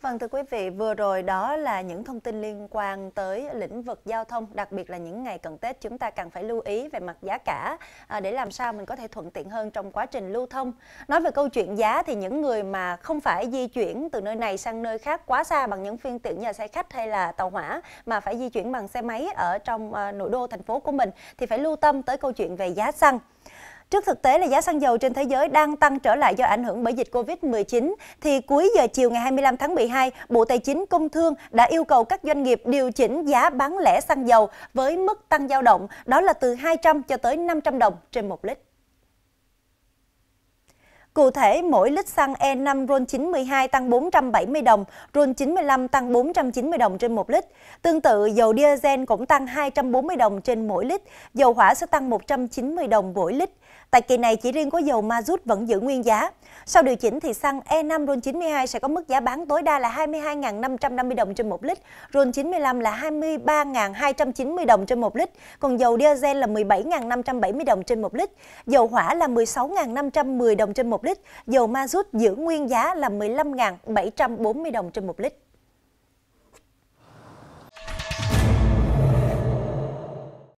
Vâng thưa quý vị, vừa rồi đó là những thông tin liên quan tới lĩnh vực giao thông, đặc biệt là những ngày cận Tết chúng ta cần phải lưu ý về mặt giá cả à, để làm sao mình có thể thuận tiện hơn trong quá trình lưu thông. Nói về câu chuyện giá thì những người mà không phải di chuyển từ nơi này sang nơi khác quá xa bằng những phương tiện nhà xe khách hay là tàu hỏa mà phải di chuyển bằng xe máy ở trong à, nội đô thành phố của mình thì phải lưu tâm tới câu chuyện về giá xăng. Trước thực tế là giá xăng dầu trên thế giới đang tăng trở lại do ảnh hưởng bởi dịch Covid-19, thì cuối giờ chiều ngày 25 tháng 12, Bộ Tài chính Công Thương đã yêu cầu các doanh nghiệp điều chỉnh giá bán lẻ xăng dầu với mức tăng dao động, đó là từ 200 cho tới 500 đồng trên một lít. Cụ thể, mỗi lít xăng E5 RON92 tăng 470 đồng, RON95 tăng 490 đồng trên 1 lít. Tương tự, dầu diesel cũng tăng 240 đồng trên mỗi lít, dầu hỏa sẽ tăng 190 đồng mỗi lít. Tại kỳ này, chỉ riêng có dầu ma rút vẫn giữ nguyên giá. Sau điều chỉnh thì xăng E5 RON92 sẽ có mức giá bán tối đa là 22.550 đồng trên 1 lít, RON95 là 23.290 đồng trên 1 lít, còn dầu diesel là 17.570 đồng trên 1 lít, dầu hỏa là 16.510 đồng trên 1 lít đích, dầu ma rút giữ nguyên giá là 15.740 đồng trên một lít.